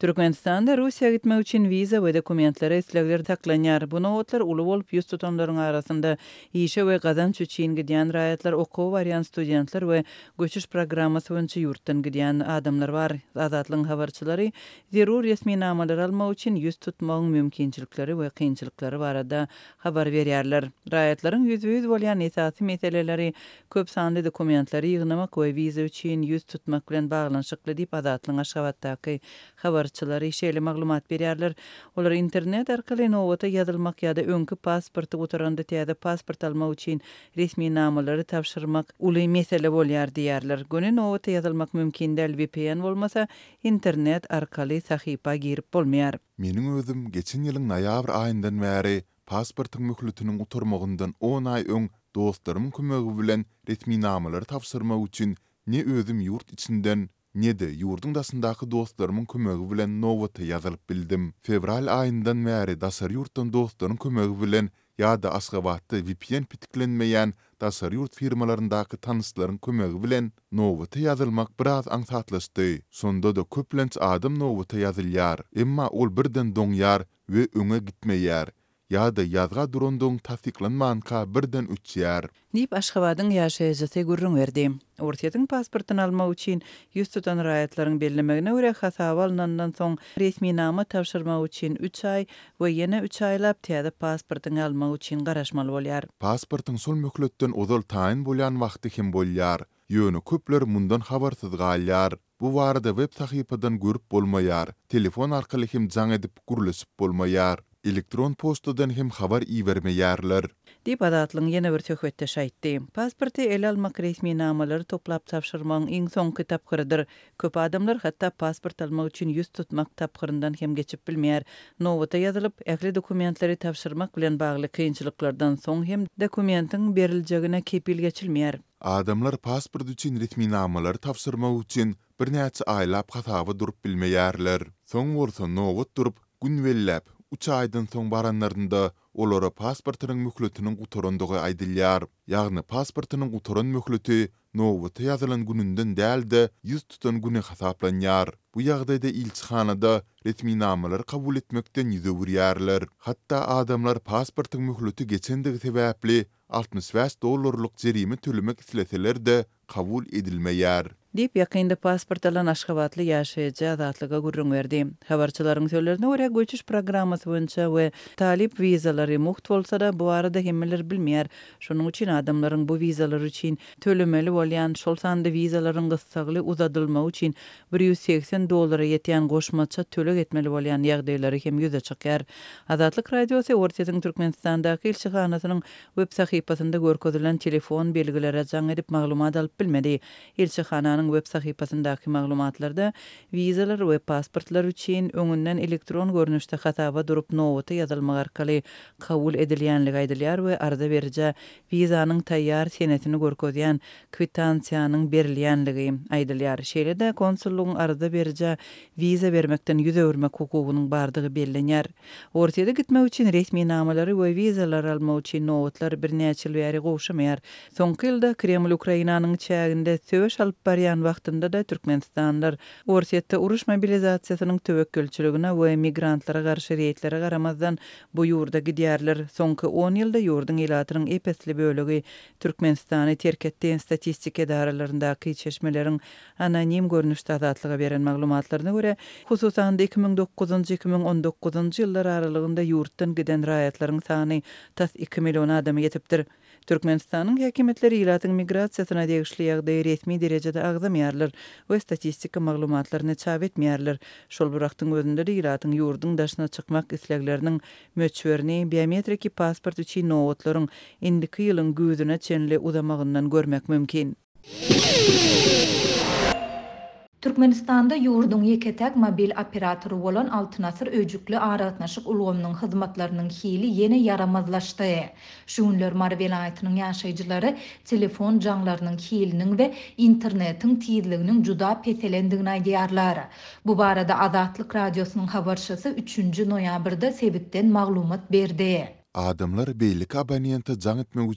Türkmenistan'da Rusya'ya gitme üçin viza we dokumentlary islegler taklanýar. Bu nowatlar uly olup ýurt tutandaryň arasynda ýeşe we gazan çüçin gidýän raýatlar, okuw wariant studentler we göçüş programmasy boýunça ýurtdan gidýän adamlar bar. Azatlyk havarçıları zerur resmi namalary alma üçin yüz tutmagyň mümkinçilikleri we kynçylyklary barada habar berýärler. Raýatlaryň ýüz-ýüz bolýan meseleleri, köp sanly dokumentlary ýygnamak we viza üçin yüz tutmak bilen baglanyşykly diýip Azatlyk Aşgabatdaky habar ýazgyrçylary şeýle maglumat berýärler. Olar internet arkaly nowata ýazylmak ýa-da öňkü pasporty gutaranda täze pasport alma üçin resmi namalary tapşyrmak uly mesele bolýar diýerler. Günü nowata ýazylmak mümkin däl VPN bolmasa internet arkaly sahypa girip bolmaýar. Meniň özüm geçen ýylyň noýabr aýyndan bäri pasportyň möhletiniň oturmagyndan 10 aý öň dostlarym kömegi bilen resmi namalary tapşyrmak üçin ne özüm ýurt içinden Nede yurdundasındaki dostlarımın kümögü bilen Novota yazılıp bildim. Fevral ayından meri Dasar yurtun dostlarının kümögü bilen ya da Asgabatda VPN pitiklenmeyen Dasar yurt firmalarındaki tanısların kümögü bilen Novota yazılmak biraz ansatlaştı. Sonda da köplenç adım Novota yazılyar. Emma ol birden donyar ve öne gitmeyar. ýa-da ýazga durundyň tasdiklanmanka birden üçýär. Nip Aşgabatyň ýaşaýjysy gürrüň berdi. Ortiýetiň pasportyny alma üçin ýüz tutan raýatlaryň bellemegine görä hasaba alnandan soň resmi nama tapşyrma üçin 3 aý we ýene 3 aýlap täze pasportyny alma üçin garaşmaly bolýar. Pasportyň sol möhletden uzal taýin bolan wagty kim bolýar? Ýöne köpler mundan habarsyz galýar. Bu warda web sahypadan görüp bolmaýar. Telefon arkaly hem jaň edip gürlüsip bolmaýar. elektron postadan hem xabar iwerme yarlar. Dip adatlyň ýene bir töhfetde şaýtdy. Pasporty el almak resmi namalary toplap tapşyrmaň iň soňky tapgyrydyr. Köp adamlar hatda pasport almak üçin ýüz tutmak tapgyrından hem geçip bilmeýär. Nowata ýazylyp, ähli dokumentleri tapşyrmak bilen bagly kynçylyklardan soň hem dokumentiň berilijegine kepil geçilmeýär. Adamlar pasport üçin resmi namalary tapşyrmak üçin bir aýlap gatawy durup bilmeýärler. Soň wursa nowat durup gün wellep 3 aydan soň baranlarynda olara pasportynyň möhletiniň gutorandygy aýdylýar. Ýagny pasportynyň gutoran möhleti nowata ýazylan gününden däldi 100 tutan güne hasaplanýar. Bu ýagdaýda ilçhanada resmi namalar kabul etmekden ýüze wurýarlar. Hatda adamlar pasportynyň möhleti geçendigi sebäpli 65 dollarlyk jerimi tölemek isleseler de kabul edilmeýär. Dip yakında pasport alan aşkabatlı yaşayıcı azatlıga gurrun verdi. Havarçıların söylerine oraya göçüş programması boyunca ve talip vizaları muht olsa da bu arada himmeler bilmeyer. Şunun için adamların bu vizaları için tölümeli olayan şolsandı vizaların kıssaklı uzadılma için 180 dolara yetiyen goşmaça tölük etmeli olayan yağdayları hem yüze çıkar. Azatlık radyosu Türkmenistan'da Türkmenistan'daki ilçi hanasının web sahipasında görkodulan telefon bilgilere can edip mağlumat alıp bilmedi. İlçi web sahipasındaki maglumatlarda vizalar ve pasportlar üçin öňünden elektron görünüşte hatava durup novuta yazılmalar kali kavul edilyenlik aydilyar ve arda verica vizanın tayyar senetini görkezýän kvitansiyanın berliyenliy aydilyar. Şeyle de konsulluğun arda verica viza bermekden yüze vermek hukukunun bardygy belliyar. Ortada gitme üçin resmi namaları ve vizalar alma uçin novutlar bir nechil veri gov Sonkilda Kreml Ukrainanyň çäginde söwüş alyp bar diýen da Türkmenistanlar Orsiýetde uruş mobilizasiýasynyň töwekkülçüligine we migrantlara garşy reýetlere garamazdan bu ýurdaky diýerler soňky 10 ýylda ýurdun ýylatynyň epesli bölegi Türkmenistany terk etdiň statistik edaralaryndaky çeşmeleriň anonim görnüşde azatlygy beren maglumatlaryna görä hususan 2009-2019 ýyllar aralığında ýurtdan giden raýatlaryň sany tas 2 milyon adamy ýetipdir. Türkmenistanyň häkimetleri ýylatyň migrasiýasyna degişli ýagdaýy resmi derejede agzam we statistika maglumatlaryny çap etmeýärler. Şol bıraktyň özünde de ýylatyň ýurdun daşyna çykmak pasport üçin nowotlaryň indiki ýylyň güýdüne çenli uzamagyndan görmek mümkin. Türkmenistan'da yurdun yeketak mobil operatoru olan altınasır öcüklü aratnaşık ulgomnun hizmatlarının hili yeni yaramazlaştı. Şunlar Marvelayetinin yaşayıcıları telefon canlarının hilinin ve internetin tiyidliğinin cuda petelendiğine diyarlar. Bu barada Azatlık Radyosu'nun havarşası 3. noyabrda sebitten mağlumat berdi. Adamlar beylik abaniyenti can etmek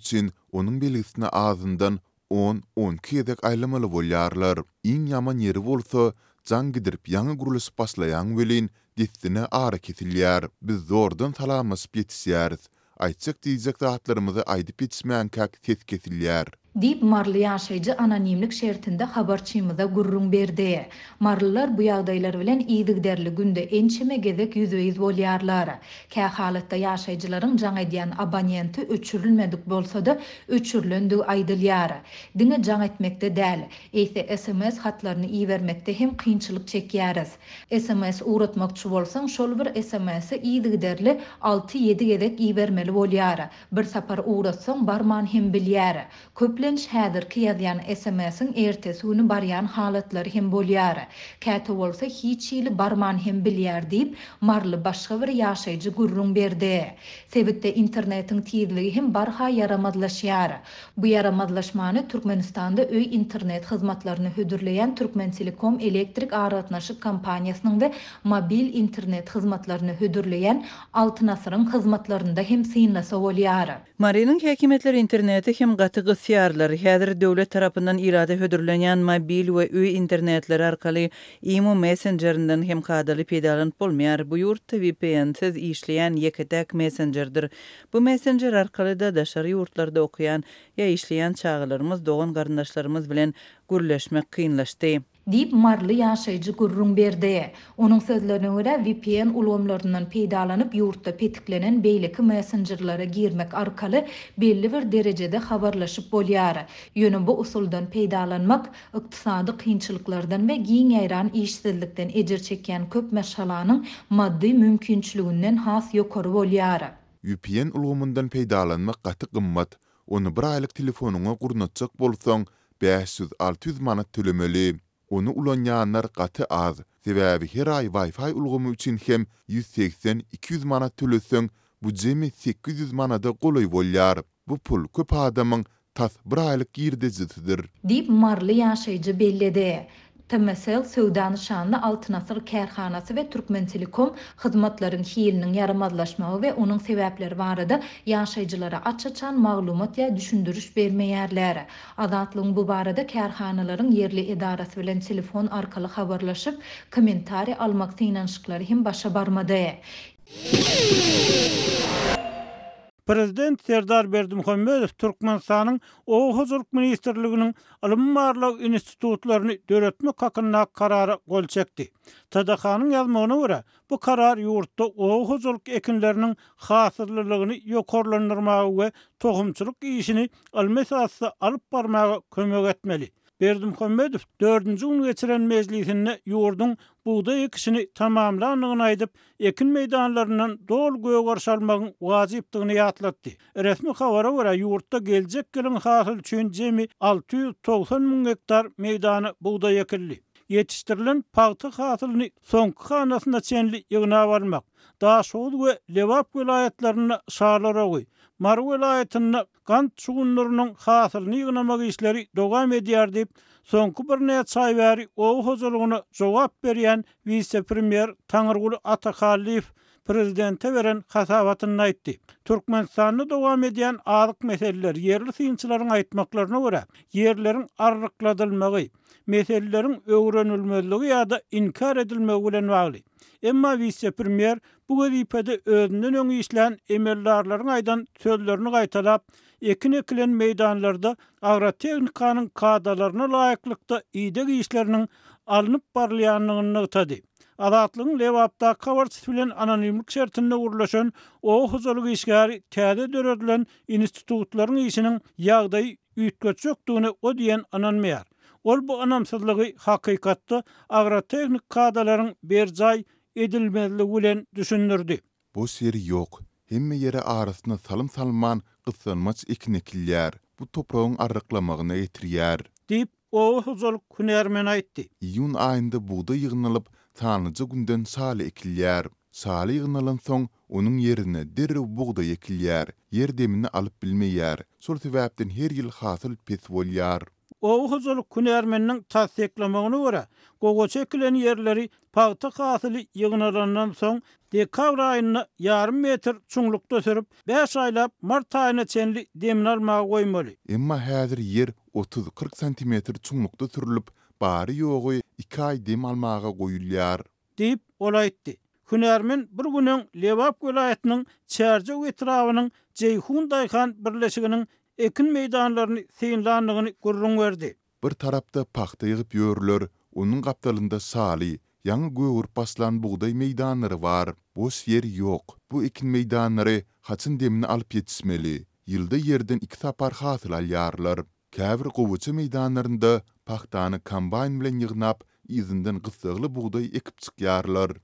onun belgisini ağzından 10-12 edek aylamalı volyarlar. İn yaman yeri volsa, can gidirip yanı gurulis paslayan velin, dittine ara ketilyar. Biz zordan talamasip yetisiyariz. Aytsak diyecek rahatlarımızı aydip yetismeyen kak tet Dip marlı yaşayıcı anonimlik şertinde xabarçımıza gurrun berdi. Marlılar bu yağdaylar bilen iyidik derli gündə ençimə gedək 100% volyarlar. Kə xalatda yaşayıcıların can edyan abonenti öçürülmədik bolsa da öçürlendü aydıl yara. Dini can etməkdə dəl. SMS hatlarını iyi vermətdə hem qiyinçılık çək SMS uğratmak çı bolsan, şol bir SMS iyidik derli 6-7 gedək iyi vermeli Bir sapar uğratsan barman hem vermeli Köp bilen şäder ki SMS-iň ertesi güni barýan halatlar hem bolýar. Käte bolsa hiç ýyly barman hem bilýär diýip marly başga bir ýaşaýjy gurrun berdi. Sebitde internetiň tiýerligi hem barha yaramadlaşýar. Bu yaramadlaşmany Türkmenistanda öý internet hyzmatlaryny hödürleýän Türkmen Telekom elektrik aratnaşyk kompaniýasynyň we mobil internet hyzmatlaryny hödürleýän Altyn Asyryň hyzmatlarynda hem synlasa bolýar. Marynyň häkimetleri interneti hem gatygy şäherler häzir döwlet tarapyndan irade hödürlenýän mobil we öý internetleri arkaly imo messengerinden hem kadaly pedalan bolmaýar. Bu ýurt VPN siz işleýän ýeketek messengerdir. Bu messenger arkaly da daşary ýurtlarda okuyan ýa işleýän çağılarymyz, dogan garandaşlarymyz bilen gürleşmek kynlaşdy. dip marlı ýaşajy gurrun berdi. Onuň sözlerine görä VPN ulamlarından peýdalanyp ýurtda petiklenen beýleki messengerlara girmek arkaly belli bir derejede habarlaşyp bolýar. Ýöne bu usuldan peydalanmak, ykdysady kynçylyklardan we giyin ýaýran işsizlikden ejir çekýän köp meşhalanyň maddi mümkinçiliginden has ýokary bolýar. VPN ulgumundan peýdalanmak gaty gymmat. Onu bir aylık telefonuňa gurnatjak bolsaň 500-600 manat tölemeli. onu ulanyanlar qatı az. Sebabi her ay Wi-Fi ulgumu üçin hem 180-200 mana tülüsün, bu cemi 800 mana da bolýar. Bu pul köp adamyň tas bir aylık yerdezidir. Dip marlı yaşayıcı bellidi. Temmesel Sövdanı Şanlı Altınasır Kerhanası ve Türkmen Telekom hizmetlerin hiyelinin yaramadlaşmağı ve onun sebepleri var idi yaşayıcılara aç açan mağlumat ya düşündürüş vermeyerleri. Azatlığın bu barada kerhanaların yerli idarası bilen telefon arkalı havarlaşıp komentari almakta inanışıkları hem başa barmadaya. Prezident Serdar Berdimuhammedow Türkmenistanyň Owhuzurk ministrliginiň ilim barlygy institutlaryny döretmek hakynda karara gol çekdi. Tadakhanyň ýazmagyna görä, bu karar ýurtda Owhuzurk ekinleriniň hasyrlylygyny ýokarlandyrmagy we tohumçylyk işini almasy sahasyna alyp barmagy kömek etmeli. Berdim Hammedov 4-nji gün geçiren mezlihinde yurdun buğda ekisini tamamlanygyny aýdyp, ekin meýdanlarynyň dol göwgör salmagyň wajypdygyny ýatlatdy. Resmi habara görä ýurtda geljek gelen hasyl üçin jemi 690 000 hektar meýdany buğda ekildi. Yetiştirilen paxta hasylyny soňky hanasyna çenli ýygnawarmak, barmak. Daşoğlu we Lewap vilayetlerini şaharlara Maru vilayetinde gant çugunlarının hasılını yığınamak işleri dogam ediyar deyip, sonku bir neye çay veri o huzurluğunu veriyen vice premier Tanrıgulu Atakalif, prezidente veren hasabatını aýtdy. Türkmenistanda dowam edýän aýryk meseleler ýerli synçylaryň aýtmaklaryna görä, ýerleriň arrykladylmagy, meseleleriň öwrenilmezligi ýa-da inkar edilmegi bilen bagly. Emma wiçe premier bu gowy ýerde öňden öňe işlen emellerlärin aýdan sözlerini gaýtalap, ekin ekilen meýdanlarda agra tehnikanyň kadalaryna laýyklykda ýetdi işleriniň alınıp barlyanyny Adatlyň lewapda kawarç bilen anonimlik şertinde urulýan o huzurly işgär täze döredilen institutlaryň işiniň ýagdaý ýetgeçekdigini o diýen anonimiar. Ol bu anonimsizligi hakykatda agro tehnik kadalaryň bir edilmeli bilen düşündirdi. Bu sir ýok. Hemme ýere arasyny salym salman gysanmaç iknikler bu toprağın arıqlamağına getirýär. Dip o huzul hünärmen aýtdy. Iýun ayında buda yığınılıp tanıcı gündön salı ekilýär. Salı ýygnalan soň onuň ýerine dir buğda ekilýär. Ýer demini alyp bilmeýär. Şol sebäpden her ýyl hasyl pes bolýar. Owu huzur künärmeniň tasdiklemegini görä, gogo çekilen ýerleri paýta hasyly ýygnalandan soň dekabr aýyna ýarym metr çuňlukda sürüp 5 mart aýyna çenli demini almagy goýmaly. Emma häzir yer 30-40 cm çuňlukda sürülip, bary ýogy 2 ay dem almağa goýulýar. Dip olaýtdy. Hünärmen bir günüň Levap golaýatynyň çärje wetrawynyň Jeyhun daýhan birleşiginiň ekin meýdanlaryny seýinlandygyny gurrun verdi. Bir tarapda paxta ýygyp ýörler, Onun gapdalynda sali, ýaňy göwür paslan buğday meýdanlary var, Boş ýer yok. Bu ekin meýdanlary haçyn demini alyp yetismeli. Ýylda ýerden iki tapar hasyl alýarlar. Käbir gowçy meýdanlaryndä paxtany kombayn bilen ýygnap, izinden gysyglı buğday ekip çykýarlar.